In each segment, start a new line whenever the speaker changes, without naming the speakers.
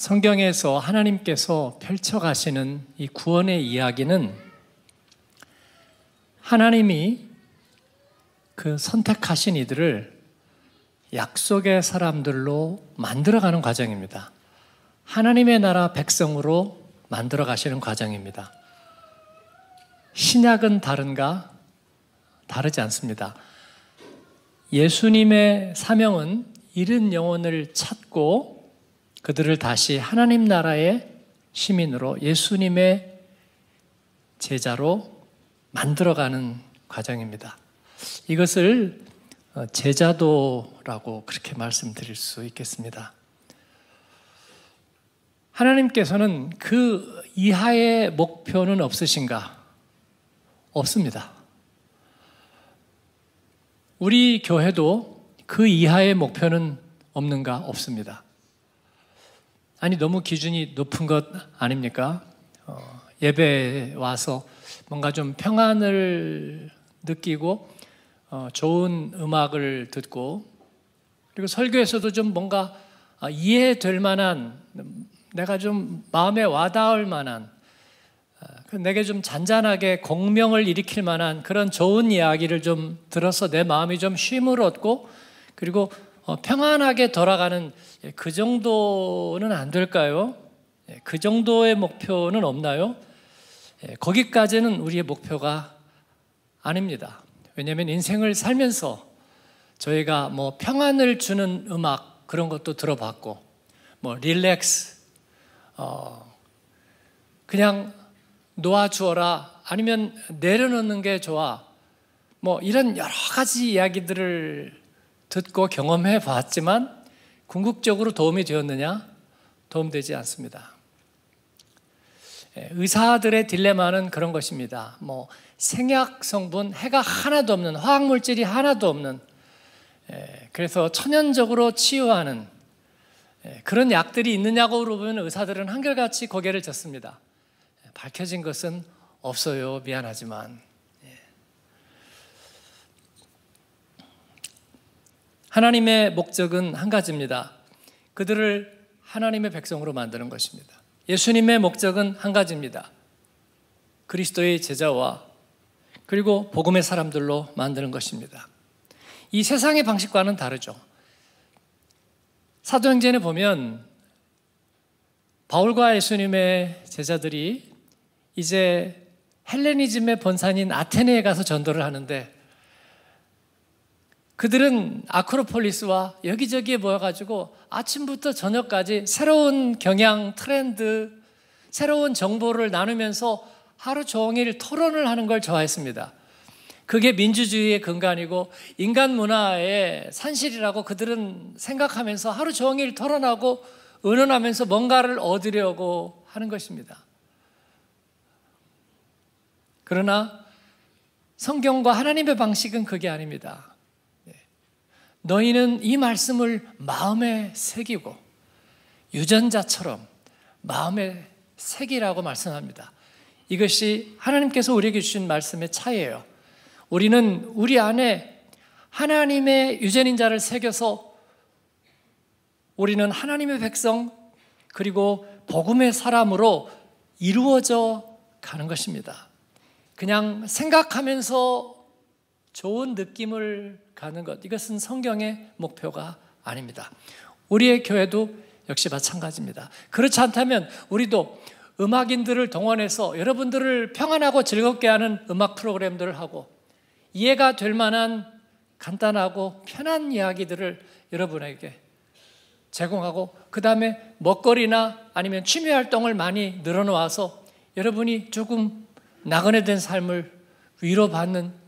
성경에서 하나님께서 펼쳐가시는 이 구원의 이야기는 하나님이 그 선택하신 이들을 약속의 사람들로 만들어가는 과정입니다. 하나님의 나라 백성으로 만들어 가시는 과정입니다. 신약은 다른가? 다르지 않습니다. 예수님의 사명은 잃은 영혼을 찾고 그들을 다시 하나님 나라의 시민으로 예수님의 제자로 만들어가는 과정입니다. 이것을 어, 제자도라고 그렇게 말씀드릴 수 있겠습니다. 하나님께서는 그 이하의 목표는 없으신가? 없습니다. 우리 교회도 그 이하의 목표는 없는가? 없습니다. 아니 너무 기준이 높은 것 아닙니까? 어, 예배 와서 뭔가 좀 평안을 느끼고 어, 좋은 음악을 듣고 그리고 설교에서도 좀 뭔가 아, 이해될 만한 내가 좀 마음에 와닿을 만한 아, 그 내게 좀 잔잔하게 공명을 일으킬 만한 그런 좋은 이야기를 좀 들어서 내 마음이 좀 쉼을 얻고 그리고 어, 평안하게 돌아가는 예, 그 정도는 안 될까요? 예, 그 정도의 목표는 없나요? 예, 거기까지는 우리의 목표가 아닙니다. 왜냐하면 인생을 살면서 저희가 뭐 평안을 주는 음악 그런 것도 들어봤고, 뭐 릴렉스, 어 그냥 놓아주어라 아니면 내려놓는 게 좋아 뭐 이런 여러 가지 이야기들을 듣고 경험해 봤지만 궁극적으로 도움이 되었느냐? 도움되지 않습니다. 예, 의사들의 딜레마는 그런 것입니다. 뭐 생약 성분, 해가 하나도 없는 화학 물질이 하나도 없는 예, 그래서 천연적으로 치유하는 예, 그런 약들이 있느냐고 물어보면 의사들은 한결같이 고개를 젓습니다. 밝혀진 것은 없어요. 미안하지만 하나님의 목적은 한 가지입니다. 그들을 하나님의 백성으로 만드는 것입니다. 예수님의 목적은 한 가지입니다. 그리스도의 제자와 그리고 복음의 사람들로 만드는 것입니다. 이 세상의 방식과는 다르죠. 사도행전에 보면 바울과 예수님의 제자들이 이제 헬레니즘의 본산인 아테네에 가서 전도를 하는데 그들은 아크로폴리스와 여기저기에 모여가지고 아침부터 저녁까지 새로운 경향, 트렌드, 새로운 정보를 나누면서 하루 종일 토론을 하는 걸 좋아했습니다. 그게 민주주의의 근간이고 인간 문화의 산실이라고 그들은 생각하면서 하루 종일 토론하고 의논하면서 뭔가를 얻으려고 하는 것입니다. 그러나 성경과 하나님의 방식은 그게 아닙니다. 너희는 이 말씀을 마음에 새기고 유전자처럼 마음에 새기라고 말씀합니다. 이것이 하나님께서 우리에게 주신 말씀의 차이예요. 우리는 우리 안에 하나님의 유전인자를 새겨서 우리는 하나님의 백성 그리고 복음의 사람으로 이루어져 가는 것입니다. 그냥 생각하면서 좋은 느낌을 가는 것 이것은 성경의 목표가 아닙니다. 우리의 교회도 역시 마찬가지입니다. 그렇지 않다면 우리도 음악인들을 동원해서 여러분들을 평안하고 즐겁게 하는 음악 프로그램들을 하고 이해가 될 만한 간단하고 편한 이야기들을 여러분에게 제공하고 그 다음에 먹거리나 아니면 취미 활동을 많이 늘어놓아서 여러분이 조금 나그네된 삶을 위로받는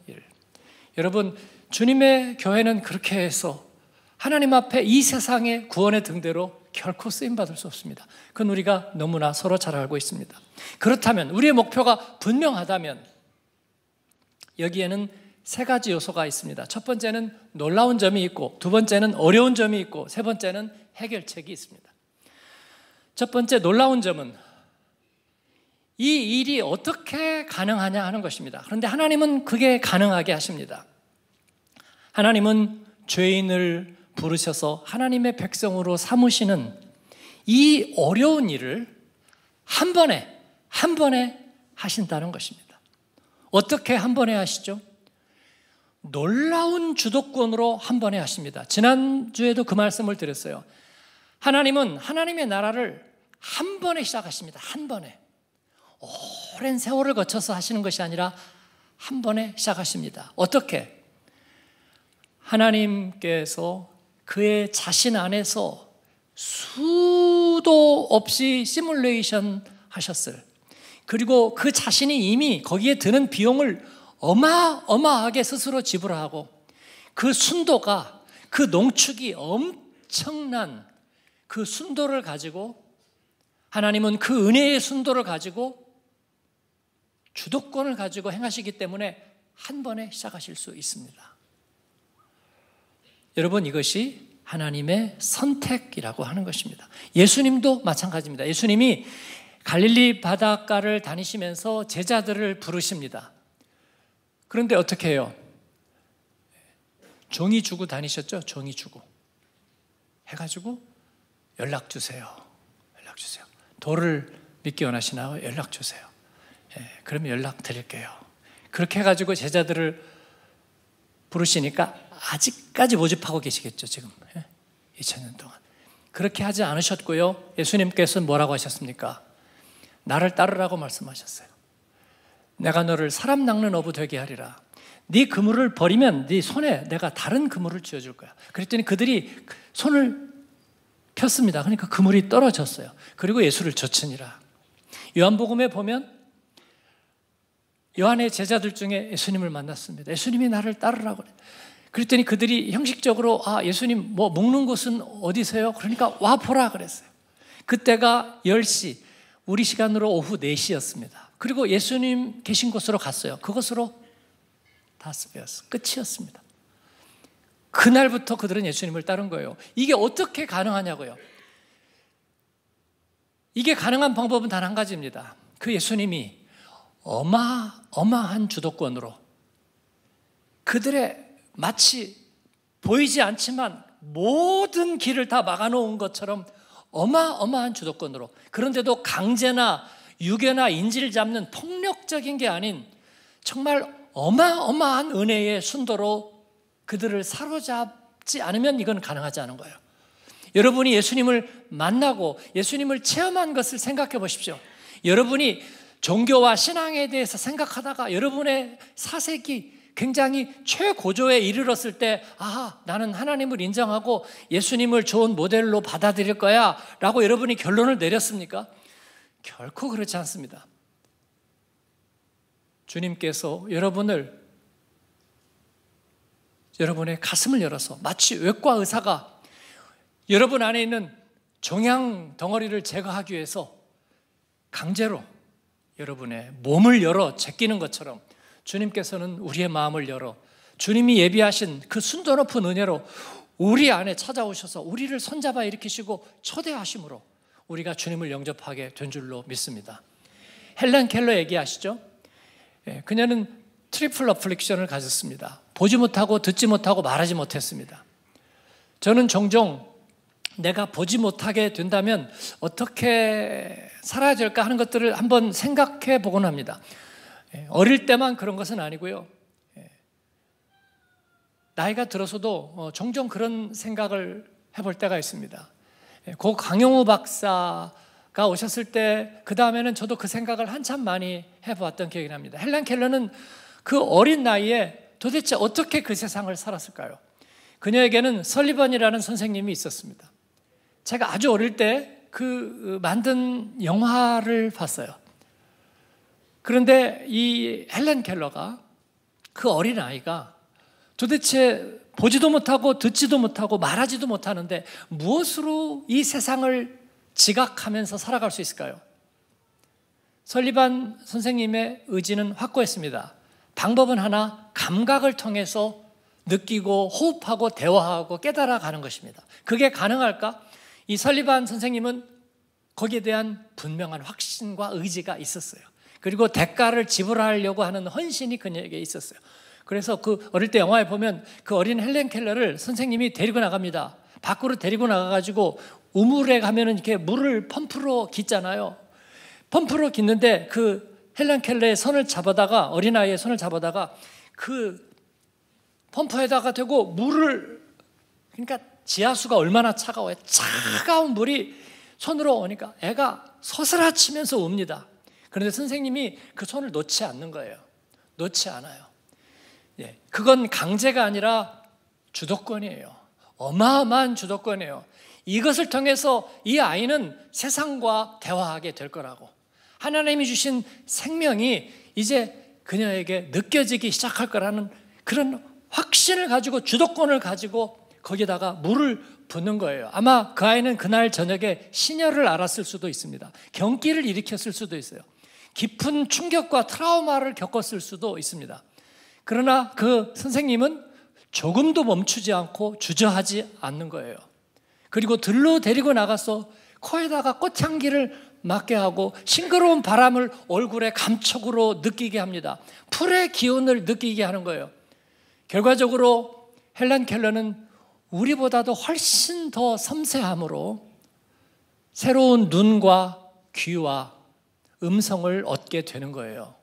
여러분, 주님의 교회는 그렇게 해서 하나님 앞에 이 세상의 구원의 등대로 결코 쓰임받을 수 없습니다. 그건 우리가 너무나 서로 잘 알고 있습니다. 그렇다면, 우리의 목표가 분명하다면, 여기에는 세 가지 요소가 있습니다. 첫 번째는 놀라운 점이 있고, 두 번째는 어려운 점이 있고, 세 번째는 해결책이 있습니다. 첫 번째 놀라운 점은 이 일이 어떻게 가능하냐 하는 것입니다. 그런데 하나님은 그게 가능하게 하십니다. 하나님은 죄인을 부르셔서 하나님의 백성으로 삼으시는 이 어려운 일을 한 번에, 한 번에 하신다는 것입니다. 어떻게 한 번에 하시죠? 놀라운 주도권으로 한 번에 하십니다. 지난주에도 그 말씀을 드렸어요. 하나님은 하나님의 나라를 한 번에 시작하십니다. 한 번에. 오랜 세월을 거쳐서 하시는 것이 아니라 한 번에 시작하십니다. 어떻게? 하나님께서 그의 자신 안에서 수도 없이 시뮬레이션 하셨을. 그리고 그 자신이 이미 거기에 드는 비용을 어마어마하게 스스로 지불하고 그 순도가 그 농축이 엄청난 그 순도를 가지고 하나님은 그 은혜의 순도를 가지고 주도권을 가지고 행하시기 때문에 한 번에 시작하실 수 있습니다. 여러분 이것이 하나님의 선택이라고 하는 것입니다. 예수님도 마찬가지입니다. 예수님이 갈릴리 바닷가를 다니시면서 제자들을 부르십니다. 그런데 어떻게 해요? 종이 주고 다니셨죠? 종이 주고. 해가지고 연락 주세요. 연락 주세요. 돌을 믿기 원하시나요? 연락 주세요. 예, 그럼 연락 드릴게요. 그렇게 해가지고 제자들을 부르시니까 아직까지 모집하고 계시겠죠, 지금. 예? 2000년 동안. 그렇게 하지 않으셨고요. 예수님께서는 뭐라고 하셨습니까? 나를 따르라고 말씀하셨어요. 내가 너를 사람 낚는 어부 되게 하리라. 네 그물을 버리면 네 손에 내가 다른 그물을 쥐어줄 거야. 그랬더니 그들이 손을 폈습니다. 그러니까 그물이 떨어졌어요. 그리고 예수를 젖히니라. 요한복음에 보면 요한의 제자들 중에 예수님을 만났습니다. 예수님이 나를 따르라고 그랬더니 그들이 형식적으로 아 예수님 뭐 먹는 곳은 어디세요? 그러니까 와 보라 그랬어요. 그때가 10시 우리 시간으로 오후 4시였습니다. 그리고 예수님 계신 곳으로 갔어요. 그것으로 다스베였어. 끝이었습니다. 그날부터 그들은 예수님을 따른 거예요. 이게 어떻게 가능하냐고요. 이게 가능한 방법은 단 한 가지입니다. 그 예수님이 어마어마한 주도권으로 그들의 마치 보이지 않지만 모든 길을 다 막아놓은 것처럼 어마어마한 주도권으로 그런데도 강제나 유괴나 인지를 잡는 폭력적인 게 아닌 정말 어마어마한 은혜의 순도로 그들을 사로잡지 않으면 이건 가능하지 않은 거예요. 여러분이 예수님을 만나고 예수님을 체험한 것을 생각해 보십시오. 여러분이 종교와 신앙에 대해서 생각하다가 여러분의 사색이 굉장히 최고조에 이르렀을 때, 아, 나는 하나님을 인정하고 예수님을 좋은 모델로 받아들일 거야. 라고 여러분이 결론을 내렸습니까? 결코 그렇지 않습니다. 주님께서 여러분을, 여러분의 가슴을 열어서 마치 외과 의사가 여러분 안에 있는 종양 덩어리를 제거하기 위해서 강제로 여러분의 몸을 열어 제끼는 것처럼 주님께서는 우리의 마음을 열어 주님이 예비하신 그 순도 높은 은혜로 우리 안에 찾아오셔서 우리를 손잡아 일으키시고 초대하심으로 우리가 주님을 영접하게 된 줄로 믿습니다. 헬렌 켈러 얘기하시죠? 예, 그녀는 트리플 어플릭션을 가졌습니다. 보지 못하고 듣지 못하고 말하지 못했습니다. 저는 종종 내가 보지 못하게 된다면 어떻게 살아야 될까 하는 것들을 한번 생각해 보곤 합니다. 예, 어릴 때만 그런 것은 아니고요. 예, 나이가 들어서도 어, 종종 그런 생각을 해볼 때가 있습니다. 고 예, 강영우 박사가 오셨을 때, 그 다음에는 저도 그 생각을 한참 많이 해보았던 기억이 납니다. 헬렌 켈러는 그 어린 나이에 도대체 어떻게 그 세상을 살았을까요? 그녀에게는 설리번이라는 선생님이 있었습니다. 제가 아주 어릴 때그 그 만든 영화를 봤어요. 그런데 이 헬렌 켈러가 그 어린 아이가 도대체 보지도 못하고 듣지도 못하고 말하지도 못하는데 무엇으로 이 세상을 지각하면서 살아갈 수 있을까요? 설리반 선생님의 의지는 확고했습니다. 방법은 하나, 감각을 통해서 느끼고 호흡하고 대화하고 깨달아가는 것입니다. 그게 가능할까? 이 설리반 선생님은 거기에 대한 분명한 확신과 의지가 있었어요. 그리고 대가를 지불하려고 하는 헌신이 그녀에게 있었어요. 그래서 그 어릴 때 영화에 보면 그 어린 헬렌 켈러를 선생님이 데리고 나갑니다. 밖으로 데리고 나가가지고 우물에 가면은 이렇게 물을 펌프로 깃잖아요. 펌프로 깃는데 그 헬렌 켈러의 손을 잡아다가 어린아이의 손을 잡아다가 그 펌프에다가 대고 물을 그러니까 지하수가 얼마나 차가워요. 차가운 물이 손으로 오니까 애가 서슬아치면서 웁니다. 그런데 선생님이 그 손을 놓지 않는 거예요. 놓지 않아요. 예, 그건 강제가 아니라 주도권이에요. 어마어마한 주도권이에요. 이것을 통해서 이 아이는 세상과 대화하게 될 거라고. 하나님이 주신 생명이 이제 그녀에게 느껴지기 시작할 거라는 그런 확신을 가지고 주도권을 가지고 거기다가 물을 붓는 거예요. 아마 그 아이는 그날 저녁에 신혈을 알았을 수도 있습니다. 경기를 일으켰을 수도 있어요. 깊은 충격과 트라우마를 겪었을 수도 있습니다. 그러나 그 선생님은 조금도 멈추지 않고 주저하지 않는 거예요. 그리고 들로 데리고 나가서 코에다가 꽃향기를 맞게 하고 싱그러운 바람을 얼굴에 감촉으로 느끼게 합니다. 풀의 기운을 느끼게 하는 거예요. 결과적으로 헬란 켈러는 우리보다도 훨씬 더 섬세함으로 새로운 눈과 귀와 음성을 얻게 되는 거예요.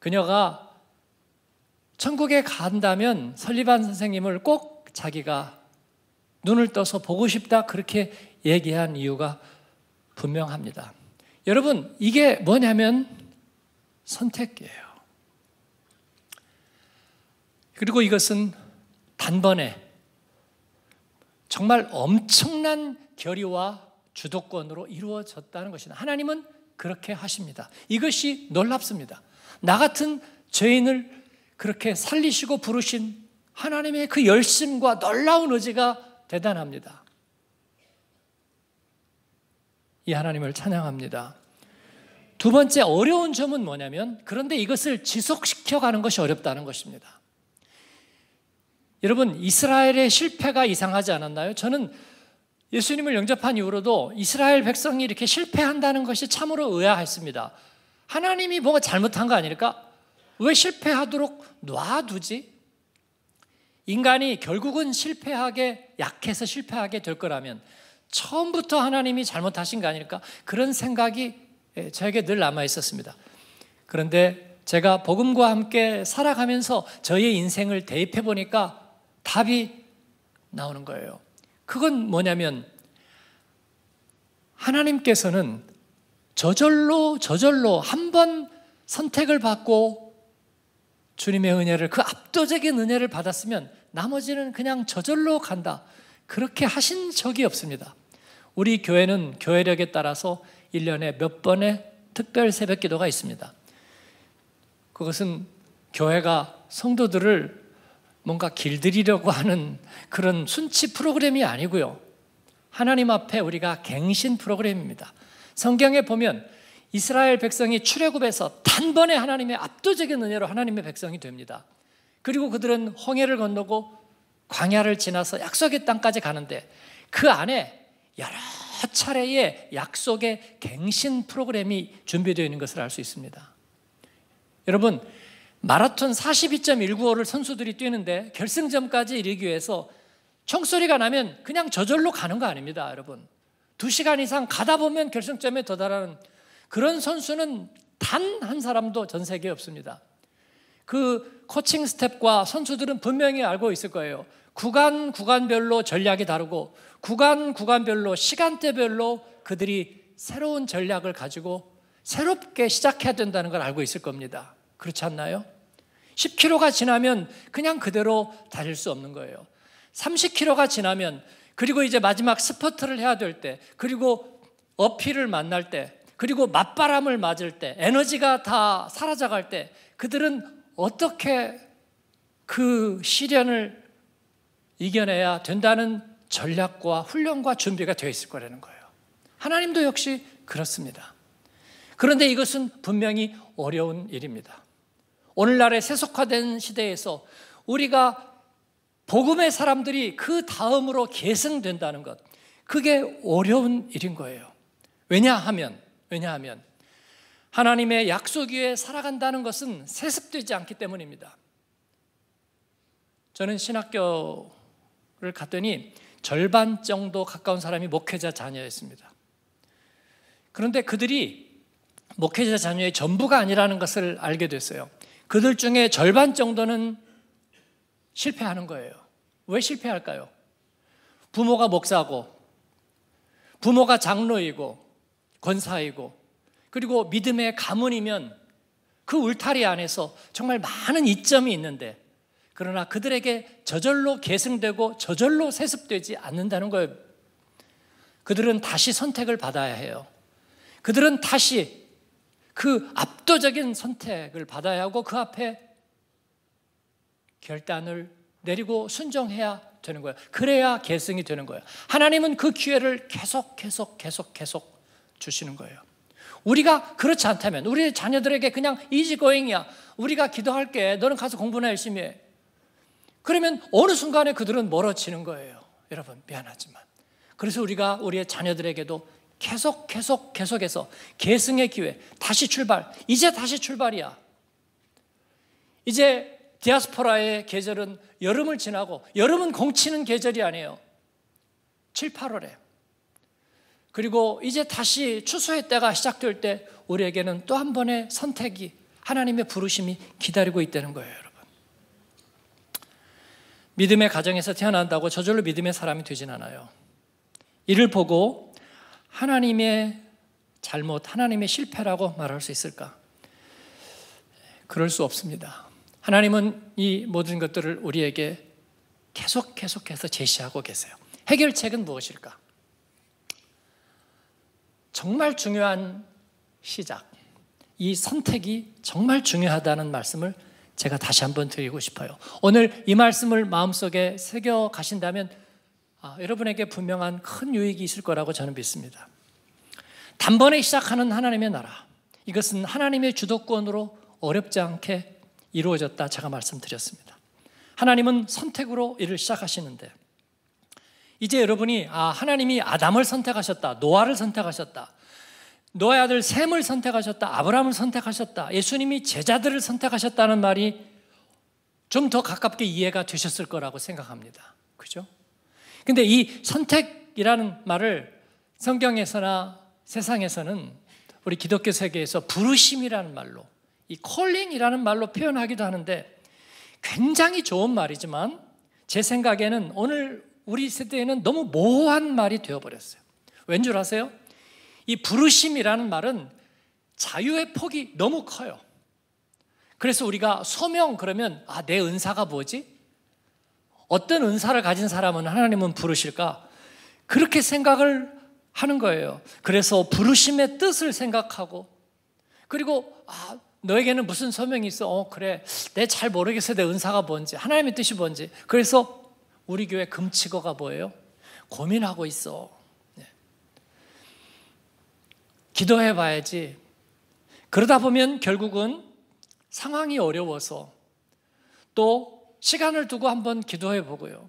그녀가 천국에 간다면 설리반 선생님을 꼭 자기가 눈을 떠서 보고 싶다 그렇게 얘기한 이유가 분명합니다. 여러분, 이게 뭐냐면 선택이에요. 그리고 이것은 단번에 정말 엄청난 결의와 주도권으로 이루어졌다는 것이다. 하나님은 그렇게 하십니다. 이것이 놀랍습니다. 나 같은 죄인을 그렇게 살리시고 부르신 하나님의 그 열심과 놀라운 의지가 대단합니다. 이 하나님을 찬양합니다. 두 번째 어려운 점은 뭐냐면 그런데 이것을 지속시켜 가는 것이 어렵다는 것입니다. 여러분, 이스라엘의 실패가 이상하지 않았나요? 저는 예수님을 영접한 이후로도 이스라엘 백성이 이렇게 실패한다는 것이 참으로 의아했습니다. 하나님이 뭐가 잘못한 거 아닐까? 왜 실패하도록 놔두지? 인간이 결국은 실패하게, 약해서 실패하게 될 거라면 처음부터 하나님이 잘못하신 거 아닐까? 그런 생각이 예, 저에게 늘 남아 있었습니다. 그런데 제가 복음과 함께 살아가면서 저의 인생을 대입해 보니까 답이 나오는 거예요. 그건 뭐냐면 하나님께서는 저절로 저절로 한 번 선택을 받고 주님의 은혜를 그 압도적인 은혜를 받았으면 나머지는 그냥 저절로 간다. 그렇게 하신 적이 없습니다. 우리 교회는 교회력에 따라서 1년에 몇 번의 특별 새벽 기도가 있습니다. 그것은 교회가 성도들을 뭔가 길들이려고 하는 그런 순치 프로그램이 아니고요. 하나님 앞에 우리가 갱신 프로그램입니다. 성경에 보면 이스라엘 백성이 출애굽에서 단번에 하나님의 압도적인 은혜로 하나님의 백성이 됩니다. 그리고 그들은 홍해를 건너고 광야를 지나서 약속의 땅까지 가는데 그 안에 여러 차례의 약속의 갱신 프로그램이 준비되어 있는 것을 알 수 있습니다. 여러분, 마라톤 42.195를 선수들이 뛰는데 결승점까지 이르기 위해서 총소리가 나면 그냥 저절로 가는 거 아닙니다, 여러분. 두 시간 이상 가다 보면 결승점에 도달하는 그런 선수는 단 한 사람도 전 세계에 없습니다. 그 코칭 스텝과 선수들은 분명히 알고 있을 거예요. 구간 구간별로 전략이 다르고 구간 구간별로 시간대별로 그들이 새로운 전략을 가지고 새롭게 시작해야 된다는 걸 알고 있을 겁니다. 그렇지 않나요? 10km가 지나면 그냥 그대로 달릴 수 없는 거예요. 30km가 지나면 그리고 이제 마지막 스퍼트를 해야 될 때, 그리고 어필을 만날 때, 그리고 맞바람을 맞을 때, 에너지가 다 사라져갈 때, 그들은 어떻게 그 시련을 이겨내야 된다는 전략과 훈련과 준비가 되어 있을 거라는 거예요. 하나님도 역시 그렇습니다. 그런데 이것은 분명히 어려운 일입니다. 오늘날의 세속화된 시대에서 우리가 복음의 사람들이 그 다음으로 계승된다는 것, 그게 어려운 일인 거예요. 왜냐하면, 왜냐하면, 하나님의 약속 위에 살아간다는 것은 세습되지 않기 때문입니다. 저는 신학교를 갔더니 절반 정도 가까운 사람이 목회자 자녀였습니다. 그런데 그들이 목회자 자녀의 전부가 아니라는 것을 알게 됐어요. 그들 중에 절반 정도는 실패하는 거예요. 왜 실패할까요? 부모가 목사고, 부모가 장로이고, 권사이고, 그리고 믿음의 가문이면 그 울타리 안에서 정말 많은 이점이 있는데, 그러나 그들에게 저절로 계승되고 저절로 세습되지 않는다는 거예요. 그들은 다시 선택을 받아야 해요. 그들은 다시 그 압도적인 선택을 받아야 하고 그 앞에 결단을 내리고 순종해야 되는 거야. 그래야 계승이 되는 거야. 하나님은 그 기회를 계속 계속 계속 계속 주시는 거예요. 우리가 그렇지 않다면 우리 자녀들에게 그냥 이지고잉이야. 우리가 기도할게. 너는 가서 공부나 열심히 해. 그러면 어느 순간에 그들은 멀어지는 거예요. 여러분 미안하지만. 그래서 우리가 우리의 자녀들에게도 계속 계속 계속해서 계승의 기회 다시 출발 이제 다시 출발이야 이제 디아스포라의 계절은 여름을 지나고 여름은 공치는 계절이 아니에요 7, 8월에 그리고 이제 다시 추수의 때가 시작될 때 우리에게는 또 한 번의 선택이 하나님의 부르심이 기다리고 있다는 거예요 여러분 믿음의 가정에서 태어난다고 저절로 믿음의 사람이 되진 않아요 이를 보고 하나님의 잘못, 하나님의 실패라고 말할 수 있을까? 그럴 수 없습니다. 하나님은 이 모든 것들을 우리에게 계속 계속해서 제시하고 계세요. 해결책은 무엇일까? 정말 중요한 시작. 이 선택이 정말 중요하다는 말씀을 제가 다시 한번 드리고 싶어요. 오늘 이 말씀을 마음속에 새겨 가신다면 아, 여러분에게 분명한 큰 유익이 있을 거라고 저는 믿습니다. 단번에 시작하는 하나님의 나라. 이것은 하나님의 주도권으로 어렵지 않게 이루어졌다 제가 말씀드렸습니다. 하나님은 선택으로 일을 시작하시는데 이제 여러분이 아 하나님이 아담을 선택하셨다. 노아를 선택하셨다. 노아의 아들 샘을 선택하셨다. 아브라함을 선택하셨다. 예수님이 제자들을 선택하셨다는 말이 좀 더 가깝게 이해가 되셨을 거라고 생각합니다. 그죠? 근데 이 선택이라는 말을 성경에서나 세상에서는 우리 기독교 세계에서 부르심이라는 말로 이 콜링이라는 말로 표현하기도 하는데 굉장히 좋은 말이지만 제 생각에는 오늘 우리 세대에는 너무 모호한 말이 되어버렸어요. 왠 줄 아세요? 이 부르심이라는 말은 자유의 폭이 너무 커요. 그래서 우리가 소명 그러면 아, 내 은사가 뭐지? 어떤 은사를 가진 사람은 하나님은 부르실까? 그렇게 생각을 하는 거예요. 그래서 부르심의 뜻을 생각하고 그리고 아, 너에게는 무슨 소명이 있어? 어, 그래. 내 잘 모르겠어. 내 은사가 뭔지. 하나님의 뜻이 뭔지. 그래서 우리 교회 금치거가 뭐예요? 고민하고 있어. 네. 기도해 봐야지. 그러다 보면 결국은 상황이 어려워서 또 시간을 두고 한번 기도해 보고요.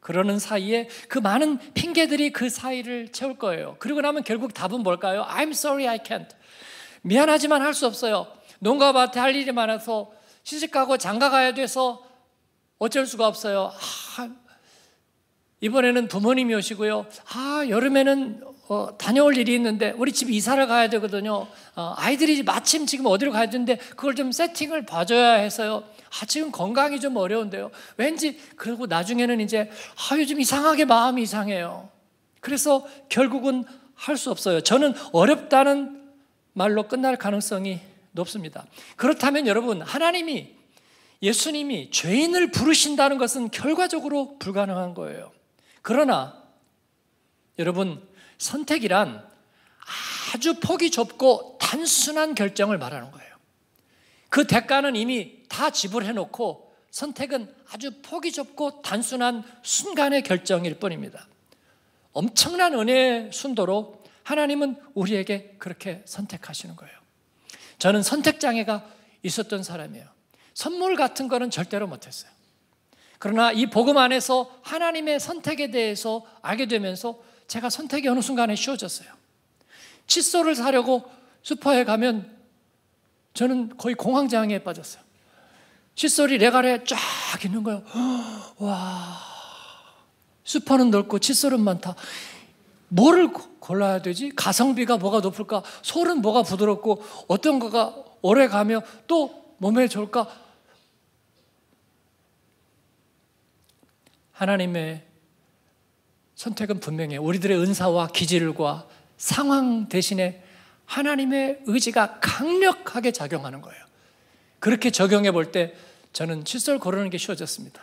그러는 사이에 그 많은 핑계들이 그 사이를 채울 거예요. 그리고 나면 결국 답은 뭘까요? I'm sorry, I can't. 미안하지만 할 수 없어요. 농가 밭에 할 일이 많아서 시집 가고 장가 가야 돼서 어쩔 수가 없어요. 아, 이번에는 부모님이 오시고요. 아, 여름에는 어, 다녀올 일이 있는데 우리 집 이사를 가야 되거든요. 어, 아이들이 마침 지금 어디로 가야 되는데 그걸 좀 세팅을 봐줘야 해서요. 아, 지금 건강이 좀 어려운데요. 왠지, 그리고 나중에는 이제, 아, 요즘 이상하게 마음이 이상해요. 그래서 결국은 할 수 없어요. 저는 어렵다는 말로 끝날 가능성이 높습니다. 그렇다면 여러분, 하나님이, 예수님이 죄인을 부르신다는 것은 결과적으로 불가능한 거예요. 그러나, 여러분, 선택이란 아주 폭이 좁고 단순한 결정을 말하는 거예요. 그 대가는 이미 다 지불해 놓고 선택은 아주 폭이 좁고 단순한 순간의 결정일 뿐입니다. 엄청난 은혜의 순도로 하나님은 우리에게 그렇게 선택하시는 거예요. 저는 선택장애가 있었던 사람이에요. 선물 같은 거는 절대로 못했어요. 그러나 이 복음 안에서 하나님의 선택에 대해서 알게 되면서 제가 선택이 어느 순간에 쉬워졌어요. 칫솔을 사려고 슈퍼에 가면 저는 거의 공황장애에 빠졌어요. 칫솔이 내가에쫙 있는 거예요. 와, 수퍼는 넓고 칫솔은 많다. 뭐를 골라야 되지? 가성비가 뭐가 높을까? 솔은 뭐가 부드럽고 어떤 거가 오래 가며 또 몸에 좋을까? 하나님의 선택은 분명해 우리들의 은사와 기질과 상황 대신에 하나님의 의지가 강력하게 작용하는 거예요. 그렇게 적용해 볼 때 저는 칫솔 고르는 게 쉬워졌습니다.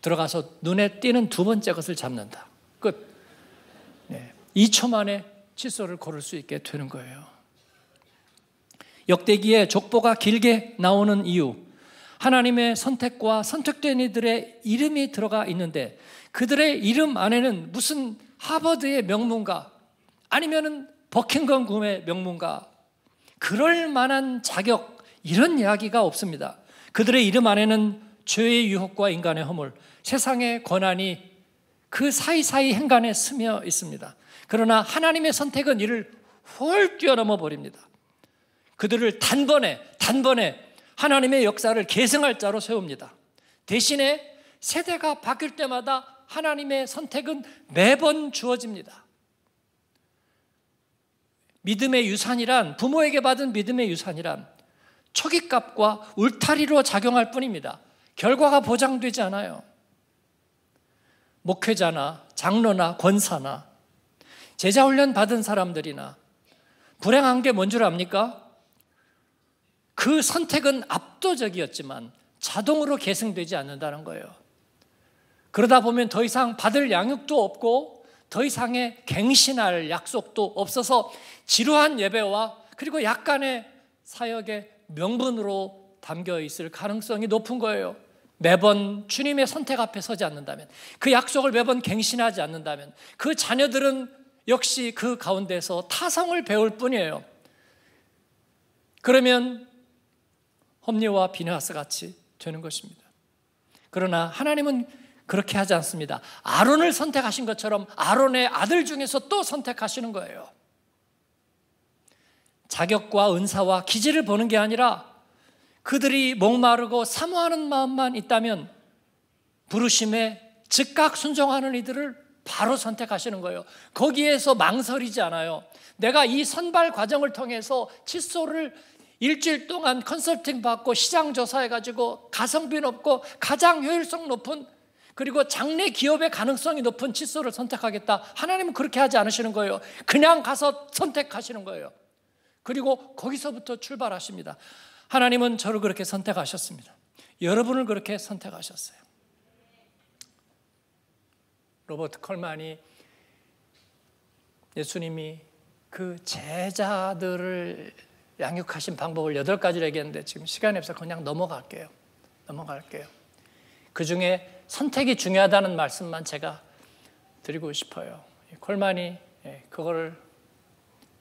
들어가서 눈에 띄는 두 번째 것을 잡는다. 끝. 네. 2초 만에 칫솔을 고를 수 있게 되는 거예요. 역대기에 족보가 길게 나오는 이유, 하나님의 선택과 선택된 이들의 이름이 들어가 있는데 그들의 이름 안에는 무슨 하버드의 명문가 아니면은 버킹건 궁의 명문가 그럴 만한 자격 이런 이야기가 없습니다. 그들의 이름 안에는 죄의 유혹과 인간의 허물, 세상의 권한이 그 사이사이 행간에 스며 있습니다. 그러나 하나님의 선택은 이를 홀 뛰어넘어 버립니다. 그들을 단번에 단번에 하나님의 역사를 계승할 자로 세웁니다. 대신에 세대가 바뀔 때마다 하나님의 선택은 매번 주어집니다. 믿음의 유산이란 부모에게 받은 믿음의 유산이란 초기값과 울타리로 작용할 뿐입니다. 결과가 보장되지 않아요. 목회자나 장로나 권사나 제자 훈련 받은 사람들이나 불행한 게 뭔 줄 압니까? 그 선택은 압도적이었지만 자동으로 계승되지 않는다는 거예요. 그러다 보면 더 이상 받을 양육도 없고 더 이상의 갱신할 약속도 없어서 지루한 예배와 그리고 약간의 사역의 명분으로 담겨 있을 가능성이 높은 거예요. 매번 주님의 선택 앞에 서지 않는다면, 그 약속을 매번 갱신하지 않는다면, 그 자녀들은 역시 그 가운데서 타성을 배울 뿐이에요. 그러면 험리와 비나스 같이 되는 것입니다. 그러나 하나님은 그렇게 하지 않습니다. 아론을 선택하신 것처럼 아론의 아들 중에서 또 선택하시는 거예요. 자격과 은사와 기질을 보는 게 아니라 그들이 목마르고 사모하는 마음만 있다면 부르심에 즉각 순종하는 이들을 바로 선택하시는 거예요. 거기에서 망설이지 않아요. 내가 이 선발 과정을 통해서 칫솔을 일주일 동안 컨설팅 받고 시장 조사해가지고 가성비 높고 가장 효율성 높은 그리고 장래 기업의 가능성이 높은 칫솔을 선택하겠다. 하나님은 그렇게 하지 않으시는 거예요. 그냥 가서 선택하시는 거예요. 그리고 거기서부터 출발하십니다. 하나님은 저를 그렇게 선택하셨습니다. 여러분을 그렇게 선택하셨어요. 로버트 컬만이 예수님이 그 제자들을 양육하신 방법을 여덟 가지를 얘기했는데 지금 시간이 없어 그냥 넘어갈게요. 넘어갈게요. 그 중에 선택이 중요하다는 말씀만 제가 드리고 싶어요. 콜만이 예, 그거를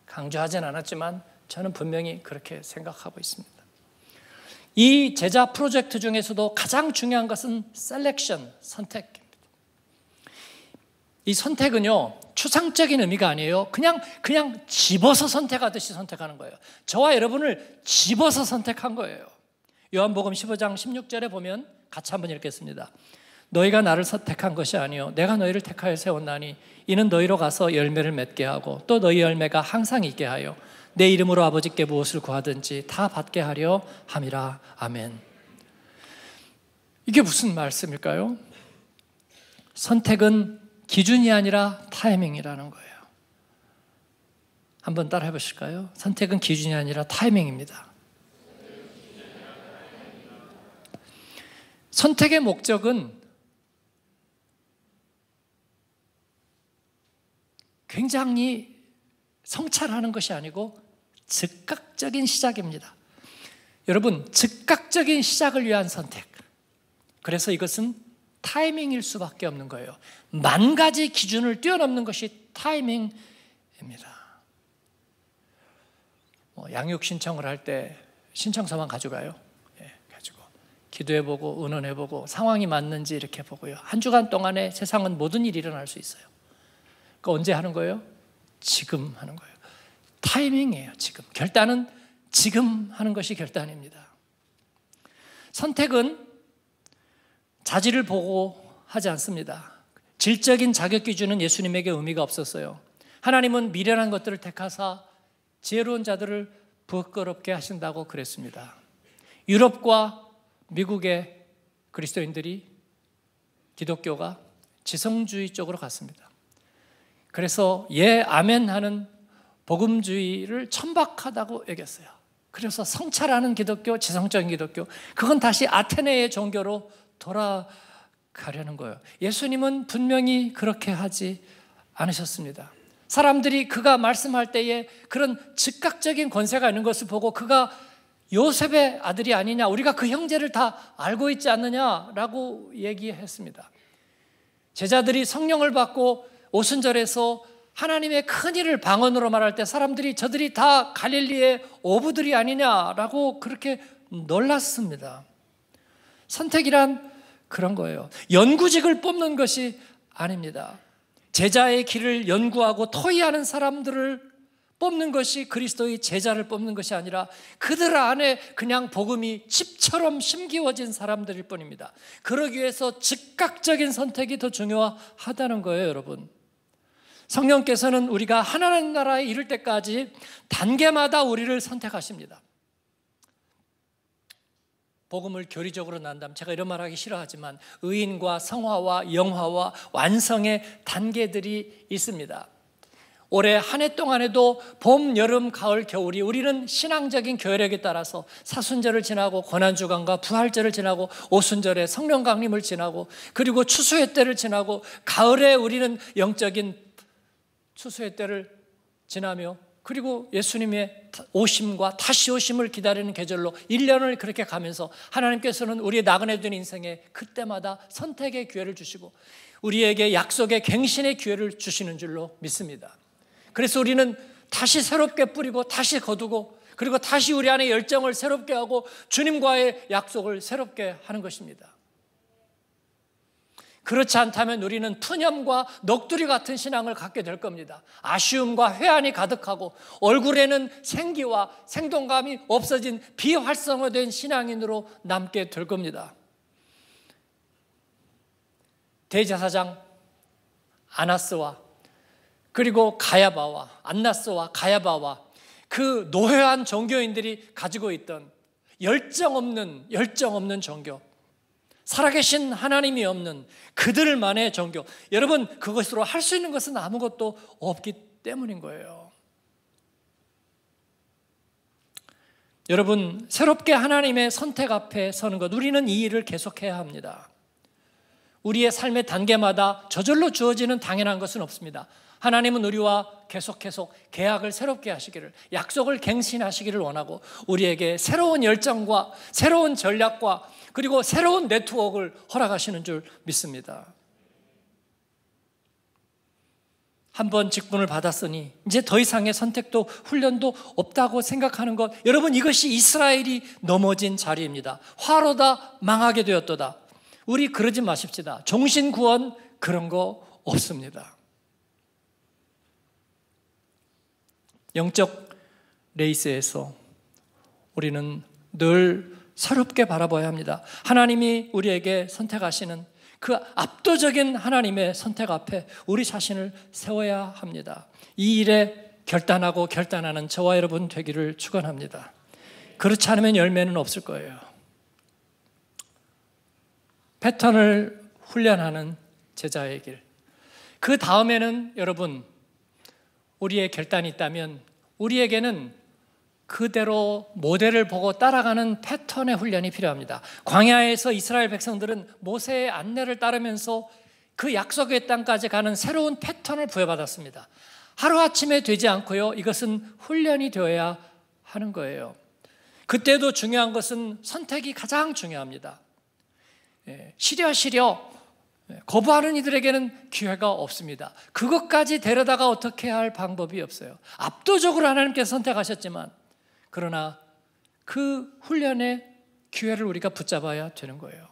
강조하진 않았지만 저는 분명히 그렇게 생각하고 있습니다. 이 제자 프로젝트 중에서도 가장 중요한 것은 셀렉션, 선택입니다. 이 선택은요, 추상적인 의미가 아니에요. 그냥, 그냥 집어서 선택하듯이 선택하는 거예요. 저와 여러분을 집어서 선택한 거예요. 요한복음 15장 16절에 보면 같이 한번 읽겠습니다. 너희가 나를 선택한 것이 아니요 내가 너희를 택하여 세웠나니 이는 너희로 가서 열매를 맺게 하고 또 너희 열매가 항상 있게 하여 내 이름으로 아버지께 무엇을 구하든지 다 받게 하려 함이라 아멘. 이게 무슨 말씀일까요? 선택은 기준이 아니라 타이밍이라는 거예요. 한번 따라해 보실까요? 선택은 기준이 아니라 타이밍입니다. 선택의 목적은 굉장히 성찰하는 것이 아니고 즉각적인 시작입니다. 여러분, 즉각적인 시작을 위한 선택. 그래서 이것은 타이밍일 수밖에 없는 거예요. 만 가지 기준을 뛰어넘는 것이 타이밍입니다. 뭐, 양육 신청을 할 때 신청서만 가져가요. 예, 가지고 기도해보고 은원해보고 상황이 맞는지 이렇게 보고요. 한 주간 동안에 세상은 모든 일이 일어날 수 있어요. 그 언제 하는 거예요? 지금 하는 거예요. 타이밍이에요, 지금. 결단은 지금 하는 것이 결단입니다. 선택은 자질을 보고 하지 않습니다. 질적인 자격 기준은 예수님에게 의미가 없었어요. 하나님은 미련한 것들을 택하사 지혜로운 자들을 부끄럽게 하신다고 그랬습니다. 유럽과 미국의 그리스도인들이 기독교가 지성주의 쪽으로 갔습니다. 그래서 예 아멘 하는 복음주의를 천박하다고 여겼어요. 그래서 성찰하는 기독교, 지성적인 기독교, 그건 다시 아테네의 종교로 돌아가려는 거예요. 예수님은 분명히 그렇게 하지 않으셨습니다. 사람들이 그가 말씀할 때에 그런 즉각적인 권세가 있는 것을 보고 그가 요셉의 아들이 아니냐, 우리가 그 형제를 다 알고 있지 않느냐라고 얘기했습니다. 제자들이 성령을 받고 오순절에서 하나님의 큰 일을 방언으로 말할 때 사람들이 저들이 다 갈릴리의 오부들이 아니냐라고 그렇게 놀랐습니다. 선택이란 그런 거예요. 연구직을 뽑는 것이 아닙니다. 제자의 길을 연구하고 토의하는 사람들을 뽑는 것이 그리스도의 제자를 뽑는 것이 아니라 그들 안에 그냥 복음이 집처럼 심기워진 사람들일 뿐입니다. 그러기 위해서 즉각적인 선택이 더 중요하다는 거예요, 여러분. 성령께서는 우리가 하나님 나라에 이를 때까지 단계마다 우리를 선택하십니다. 복음을 교리적으로 난다면 제가 이런 말하기 싫어하지만 의인과 성화와 영화와 완성의 단계들이 있습니다. 올해 한 해 동안에도 봄, 여름, 가을, 겨울이 우리는 신앙적인 교회력에 따라서 사순절을 지나고 고난주간과 부활절을 지나고 오순절에 성령 강림을 지나고 그리고 추수의 때를 지나고 가을에 우리는 영적인 추수의 때를 지나며 그리고 예수님의 오심과 다시 오심을 기다리는 계절로 1년을 그렇게 가면서 하나님께서는 우리의 나그네된 인생에 그때마다 선택의 기회를 주시고 우리에게 약속의 갱신의 기회를 주시는 줄로 믿습니다. 그래서 우리는 다시 새롭게 뿌리고 다시 거두고 그리고 다시 우리 안에 열정을 새롭게 하고 주님과의 약속을 새롭게 하는 것입니다. 그렇지 않다면 우리는 푸념과 넋두리 같은 신앙을 갖게 될 겁니다. 아쉬움과 회한이 가득하고 얼굴에는 생기와 생동감이 없어진 비활성화된 신앙인으로 남게 될 겁니다. 대제사장 아나스와 그리고 가야바와 안나스와 가야바와 그 노회한 종교인들이 가지고 있던 열정 없는 열정 없는 종교 살아계신 하나님이 없는 그들만의 종교. 여러분, 그것으로 할 수 있는 것은 아무것도 없기 때문인 거예요. 여러분, 새롭게 하나님의 선택 앞에 서는 것, 우리는 이 일을 계속해야 합니다. 우리의 삶의 단계마다 저절로 주어지는 당연한 것은 없습니다. 하나님은 우리와 계속 계속 계약을 새롭게 하시기를 약속을 갱신하시기를 원하고 우리에게 새로운 열정과 새로운 전략과 그리고 새로운 네트워크를 허락하시는 줄 믿습니다. 한번 직분을 받았으니 이제 더 이상의 선택도 훈련도 없다고 생각하는 것 여러분 이것이 이스라엘이 넘어진 자리입니다. 화로다 망하게 되었도다. 우리 그러지 마십시다. 종신 구원 그런 거 없습니다. 영적 레이스에서 우리는 늘 새롭게 바라봐야 합니다. 하나님이 우리에게 선택하시는 그 압도적인 하나님의 선택 앞에 우리 자신을 세워야 합니다. 이 일에 결단하고 결단하는 저와 여러분 되기를 축원합니다. 그렇지 않으면 열매는 없을 거예요. 패턴을 훈련하는 제자의 길. 그 다음에는 여러분 우리의 결단이 있다면 우리에게는 그대로 모델을 보고 따라가는 패턴의 훈련이 필요합니다. 광야에서 이스라엘 백성들은 모세의 안내를 따르면서 그 약속의 땅까지 가는 새로운 패턴을 부여받았습니다. 하루아침에 되지 않고요. 이것은 훈련이 되어야 하는 거예요. 그때도 중요한 것은 선택이 가장 중요합니다. 예, 시려 시려 예, 거부하는 이들에게는 기회가 없습니다. 그것까지 데려다가 어떻게 할 방법이 없어요. 압도적으로 하나님께서 선택하셨지만, 그러나 그 훈련의 기회를 우리가 붙잡아야 되는 거예요.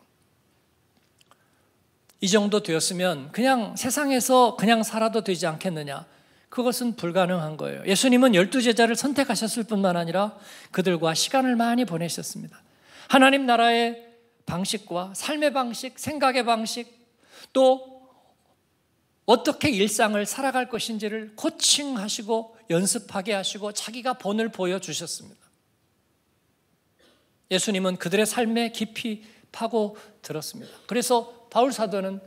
이 정도 되었으면 그냥 세상에서 그냥 살아도 되지 않겠느냐. 그것은 불가능한 거예요. 예수님은 열두 제자를 선택하셨을 뿐만 아니라 그들과 시간을 많이 보내셨습니다. 하나님 나라의 방식과 삶의 방식, 생각의 방식, 또 어떻게 일상을 살아갈 것인지를 코칭하시고 연습하게 하시고 자기가 본을 보여주셨습니다. 예수님은 그들의 삶에 깊이 파고 들었습니다. 그래서 바울사도는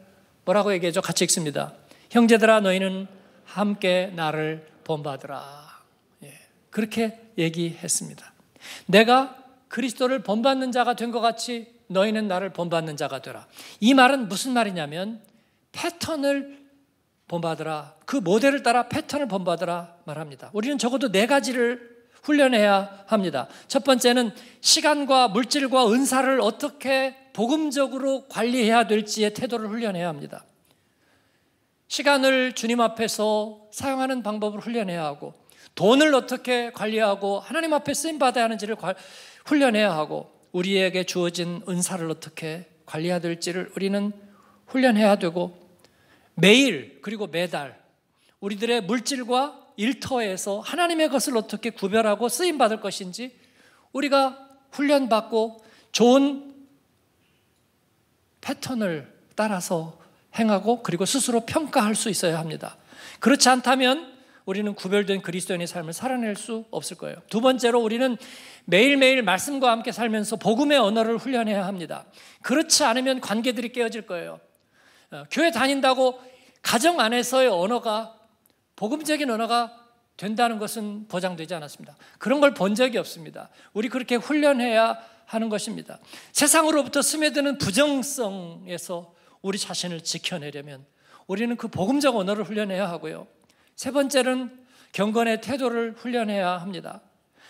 뭐라고 얘기하죠? 같이 읽습니다. 형제들아, 너희는 함께 나를 본받으라. 예, 그렇게 얘기했습니다. 내가 그리스도를 본받는 자가 된 것 같이 너희는 나를 본받는 자가 되라. 이 말은 무슨 말이냐면 패턴을 본받으라. 그 모델을 따라 패턴을 본받으라 말합니다. 우리는 적어도 네 가지를 훈련해야 합니다. 첫 번째는 시간과 물질과 은사를 어떻게 복음적으로 관리해야 될지의 태도를 훈련해야 합니다. 시간을 주님 앞에서 사용하는 방법을 훈련해야 하고 돈을 어떻게 관리하고 하나님 앞에 쓰임 받아야 하는지를 훈련해야 하고 우리에게 주어진 은사를 어떻게 관리해야 될지를 우리는 훈련해야 되고 매일 그리고 매달 우리들의 물질과 일터에서 하나님의 것을 어떻게 구별하고 쓰임 받을 것인지 우리가 훈련받고 좋은 패턴을 따라서 행하고 그리고 스스로 평가할 수 있어야 합니다. 그렇지 않다면 우리는 구별된 그리스도인의 삶을 살아낼 수 없을 거예요. 두 번째로 우리는 매일매일 말씀과 함께 살면서 복음의 언어를 훈련해야 합니다. 그렇지 않으면 관계들이 깨어질 거예요. 어, 교회 다닌다고 가정 안에서의 언어가 복음적인 언어가 된다는 것은 보장되지 않았습니다. 그런 걸 본 적이 없습니다. 우리 그렇게 훈련해야 하는 것입니다. 세상으로부터 스며드는 부정성에서 우리 자신을 지켜내려면 우리는 그 복음적 언어를 훈련해야 하고요. 세 번째는 경건의 태도를 훈련해야 합니다.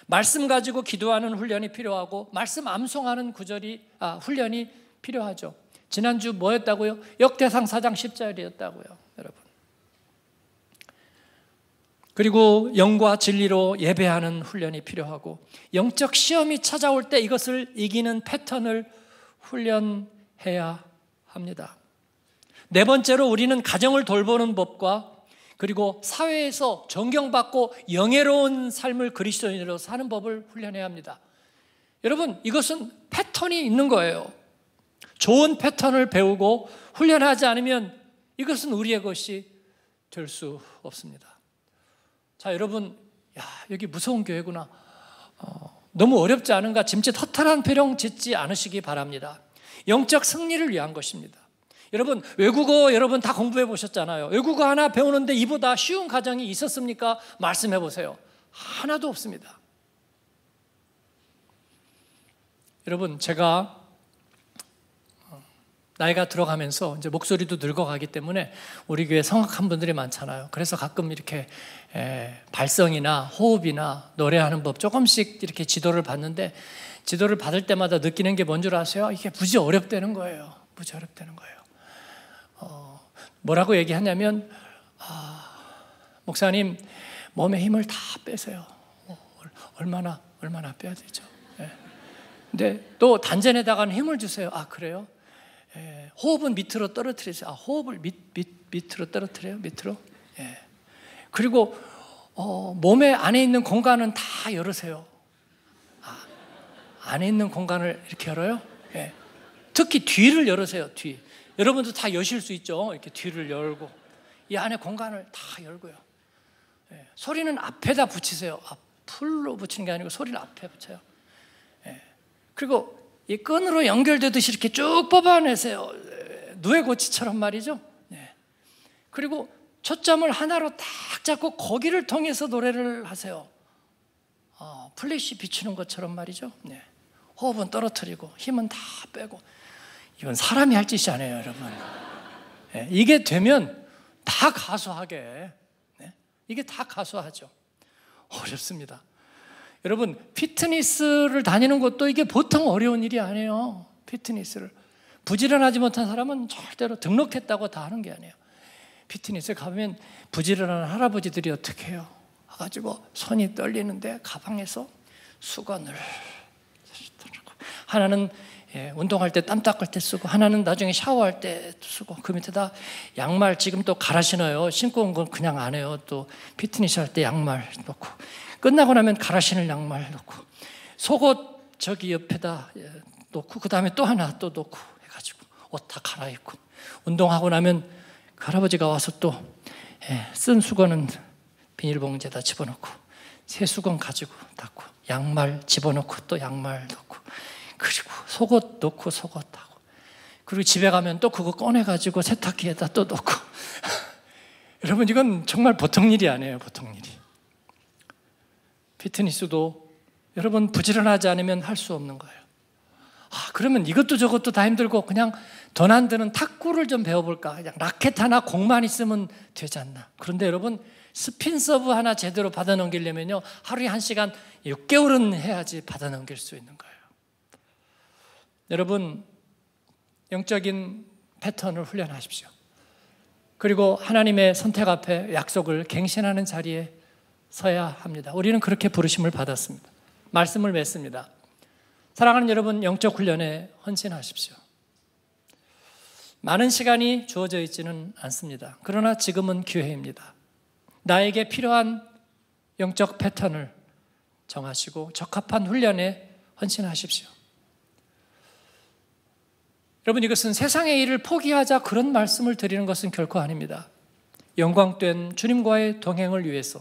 말씀 가지고 기도하는 훈련이 필요하고 말씀 암송하는 구절이 아, 훈련이 필요하죠. 지난주 뭐였다고요? 역대상 4장 10절이었다고요, 여러분. 그리고 영과 진리로 예배하는 훈련이 필요하고 영적 시험이 찾아올 때 이것을 이기는 패턴을 훈련해야 합니다. 네 번째로 우리는 가정을 돌보는 법과 그리고 사회에서 존경받고 영예로운 삶을 그리스도인으로 사는 법을 훈련해야 합니다. 여러분, 이것은 패턴이 있는 거예요. 좋은 패턴을 배우고 훈련하지 않으면 이것은 우리의 것이 될 수 없습니다. 자, 여러분, 야, 여기 무서운 교회구나. 어, 너무 어렵지 않은가? 짐짓 허탈한 표령 짓지 않으시기 바랍니다. 영적 승리를 위한 것입니다. 여러분 외국어 여러분 다 공부해 보셨잖아요. 외국어 하나 배우는데 이보다 쉬운 과정이 있었습니까? 말씀해 보세요. 하나도 없습니다. 여러분 제가 어, 나이가 들어가면서 이제 목소리도 늙어가기 때문에 우리 교회 성악한 분들이 많잖아요. 그래서 가끔 이렇게 발성이나 호흡이나 노래하는 법 조금씩 이렇게 지도를 받는데 지도를 받을 때마다 느끼는 게 뭔 줄 아세요? 이게 무지 어렵다는 거예요. 무지 어렵다는 거예요. 뭐라고 얘기하냐면 아, 목사님 몸에 힘을 다 빼세요. 어, 얼마나 얼마나 빼야 되죠? 예. 근데 또 단전에다가는 힘을 주세요. 아 그래요? 예, 호흡은 밑으로 떨어뜨리세요. 아, 호흡을 밑, 밑, 밑으로 떨어뜨려요. 밑으로. 예. 그리고 어, 몸에 안에 있는 공간은 다 열으세요. 아, 안에 있는 공간을 이렇게 열어요? 예. 특히 뒤를 열으세요. 뒤. 여러분도 다 여실 수 있죠. 이렇게 뒤를 열고 이 안에 공간을 다 열고요. 예, 소리는 앞에다 붙이세요. 앞풀로 아, 붙이는 게 아니고 소리를 앞에 붙여요. 예, 그리고 이 끈으로 연결되듯이 이렇게 쭉 뽑아내세요. 예, 누에고치처럼 말이죠. 예, 그리고 초점을 하나로 딱 잡고 거기를 통해서 노래를 하세요. 어, 플래시 비추는 것처럼 말이죠. 예, 호흡은 떨어뜨리고 힘은 다 빼고 이건 사람이 할 짓이 아니에요, 여러분. 네, 이게 되면 다 가수하게. 네? 이게 다 가수하죠. 어렵습니다. 여러분, 피트니스를 다니는 것도 이게 보통 어려운 일이 아니에요. 피트니스를. 부지런하지 못한 사람은 절대로 등록했다고 다 하는 게 아니에요. 피트니스 가면 부지런한 할아버지들이 어떻게 해요? 가지고 손이 떨리는데 가방에서 수건을 하나는 예, 운동할 때 땀 닦을 때 쓰고 하나는 나중에 샤워할 때 쓰고 그 밑에다 양말 지금 또 갈아 신어요. 신고 온 건 그냥 안 해요. 또 피트니스 할 때 양말 넣고 끝나고 나면 갈아 신을 양말 넣고 속옷 저기 옆에다 예, 놓고 그 다음에 또 하나 또 놓고 해가지고 옷 다 갈아입고 운동하고 나면 그 할아버지가 와서 또쓴 예, 수건은 비닐봉지에다 집어넣고 새 수건 가지고 닦고 양말 집어넣고 또 양말 넣고 그리고 속옷 넣고 속옷다고 그리고 집에 가면 또 그거 꺼내가지고 세탁기에다 또 넣고 여러분 이건 정말 보통 일이 아니에요 보통 일이 피트니스도 여러분 부지런하지 않으면 할 수 없는 거예요 아, 그러면 이것도 저것도 다 힘들고 그냥 돈 안 드는 탁구를 좀 배워볼까? 그냥 라켓 하나 공만 있으면 되지 않나? 그런데 여러분 스핀 서브 하나 제대로 받아 넘기려면요 하루에 한 시간 6개월은 해야지 받아 넘길 수 있는 거예요. 여러분, 영적인 패턴을 훈련하십시오. 그리고 하나님의 선택 앞에 약속을 갱신하는 자리에 서야 합니다. 우리는 그렇게 부르심을 받았습니다. 말씀을 맺습니다. 사랑하는 여러분, 영적 훈련에 헌신하십시오. 많은 시간이 주어져 있지는 않습니다. 그러나 지금은 기회입니다. 나에게 필요한 영적 패턴을 정하시고 적합한 훈련에 헌신하십시오. 여러분 이것은 세상의 일을 포기하자 그런 말씀을 드리는 것은 결코 아닙니다. 영광된 주님과의 동행을 위해서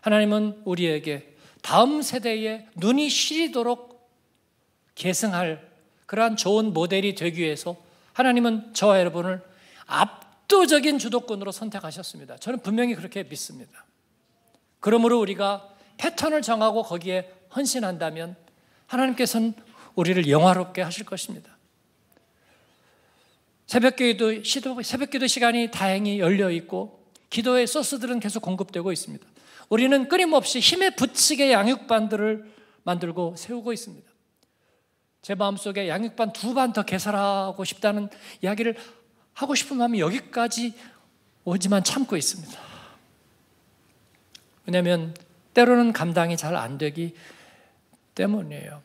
하나님은 우리에게 다음 세대에 눈이 시리도록 계승할 그러한 좋은 모델이 되기 위해서 하나님은 저와 여러분을 압도적인 주도권으로 선택하셨습니다. 저는 분명히 그렇게 믿습니다. 그러므로 우리가 패턴을 정하고 거기에 헌신한다면 하나님께서는 우리를 영화롭게 하실 것입니다. 새벽기도 새벽기도 시간이 다행히 열려 있고 기도의 소스들은 계속 공급되고 있습니다. 우리는 끊임없이 힘에 부치게 양육반들을 만들고 세우고 있습니다. 제 마음속에 양육반 두 반 더 개설하고 싶다는 이야기를 하고 싶은 마음이 여기까지 오지만 참고 있습니다. 왜냐하면 때로는 감당이 잘 안 되기 때문이에요.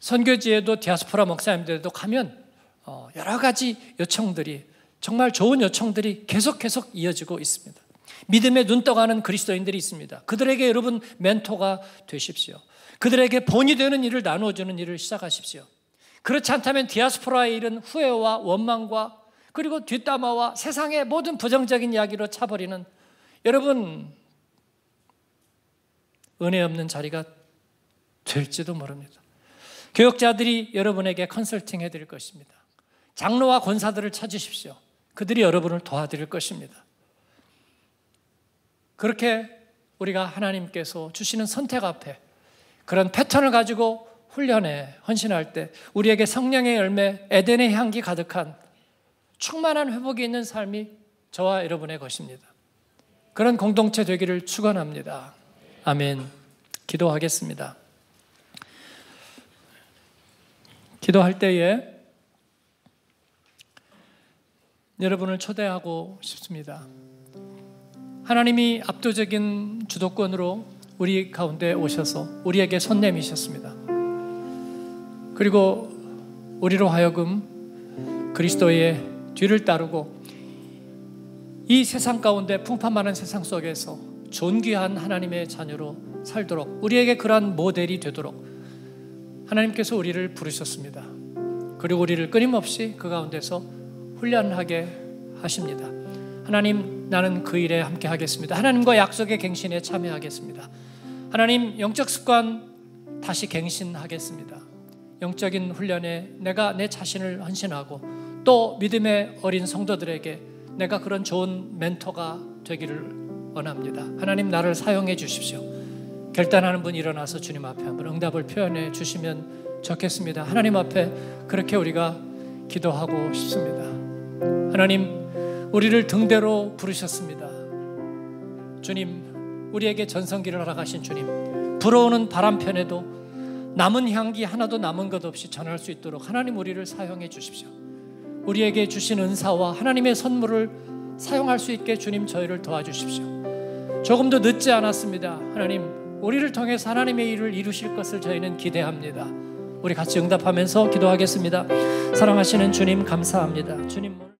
선교지에도 디아스포라 목사님들도 가면 어, 여러 가지 요청들이 정말 좋은 요청들이 계속 계속 이어지고 있습니다. 믿음에 눈떠가는 그리스도인들이 있습니다. 그들에게 여러분 멘토가 되십시오. 그들에게 본이 되는 일을 나누어주는 일을 시작하십시오. 그렇지 않다면 디아스포라의 일은 후회와 원망과 그리고 뒷담화와 세상의 모든 부정적인 이야기로 차버리는 여러분 은혜 없는 자리가 될지도 모릅니다. 교역자들이 여러분에게 컨설팅 해드릴 것입니다. 장로와 권사들을 찾으십시오. 그들이 여러분을 도와드릴 것입니다. 그렇게 우리가 하나님께서 주시는 선택 앞에 그런 패턴을 가지고 훈련에 헌신할 때 우리에게 성령의 열매, 에덴의 향기 가득한 충만한 회복이 있는 삶이 저와 여러분의 것입니다. 그런 공동체 되기를 축원합니다. 아멘. 기도하겠습니다. 기도할 때에 여러분을 초대하고 싶습니다. 하나님이 압도적인 주도권으로 우리 가운데 오셔서 우리에게 손 내미셨습니다. 그리고 우리로 하여금 그리스도의 뒤를 따르고 이 세상 가운데 풍파 많은 세상 속에서 존귀한 하나님의 자녀로 살도록 우리에게 그러한 모델이 되도록 하나님께서 우리를 부르셨습니다. 그리고 우리를 끊임없이 그 가운데서 훈련하게 하십니다. 하나님, 나는 그 일에 함께 하겠습니다. 하나님과 약속의 갱신에 참여하겠습니다. 하나님, 영적 습관 다시 갱신하겠습니다. 영적인 훈련에 내가 내 자신을 헌신하고 또 믿음의 어린 성도들에게 내가 그런 좋은 멘토가 되기를 원합니다. 하나님 나를 사용해 주십시오. 결단하는 분 일어나서 주님 앞에 한번 응답을 표현해 주시면 좋겠습니다. 하나님 앞에 그렇게 우리가 기도하고 싶습니다. 하나님, 우리를 등대로 부르셨습니다. 주님, 우리에게 전성기를 허락하신 주님, 불어오는 바람편에도 남은 향기 하나도 남은 것 없이 전할 수 있도록 하나님 우리를 사용해 주십시오. 우리에게 주신 은사와 하나님의 선물을 사용할 수 있게 주님 저희를 도와주십시오. 조금도 늦지 않았습니다. 하나님, 우리를 통해 하나님의 일을 이루실 것을 저희는 기대합니다. 우리 같이 응답하면서 기도하겠습니다. 사랑하시는 주님 감사합니다. 주님